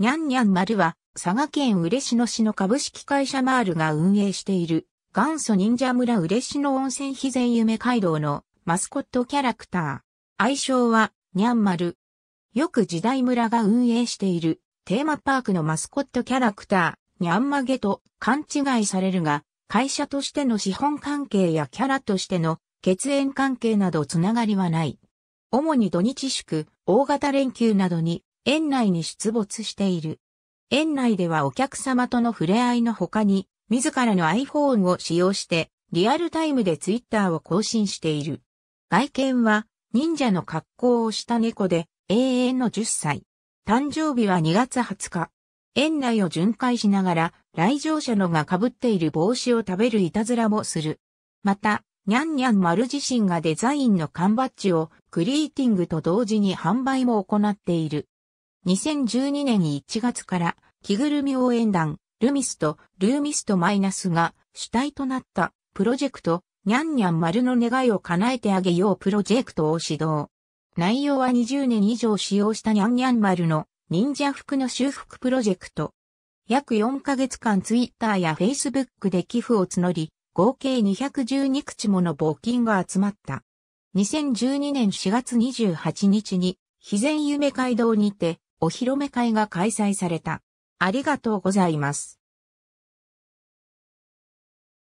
にゃんにゃん丸は、佐賀県嬉野市の株式会社マールが運営している、元祖忍者村嬉野温泉肥前夢街道のマスコットキャラクター。愛称は、にゃん丸。よく時代村が運営している、テーマパークのマスコットキャラクター、にゃんまげと勘違いされるが、会社としての資本関係やキャラとしての血縁関係などつながりはない。主に土日祝、大型連休などに園内に出没している。園内ではお客様との触れ合いの他に、自らの iPhone を使用して、リアルタイムで Twitter を更新している。外見は、忍者の格好をした猫で、永遠の10歳。誕生日は2月20日。園内を巡回しながら、来場者のが被っている帽子を食べるいたずらもする。また、にゃんにゃん丸自身がデザインの缶バッジをクリーティングと同時に販売も行っている。2012年1月から着ぐるみ応援団、ルミスト、ルーミストマイナスが主体となったプロジェクト、にゃんにゃん丸の願いを叶えてあげようプロジェクトを指導。内容は20年以上使用したにゃんにゃん丸の忍者服の修復プロジェクト。約4ヶ月間ツイッターやフェイスブックで寄付を募り、合計212口もの募金が集まった。2012年4月28日に、肥前夢街道にて、お披露目会が開催された。ありがとうございます。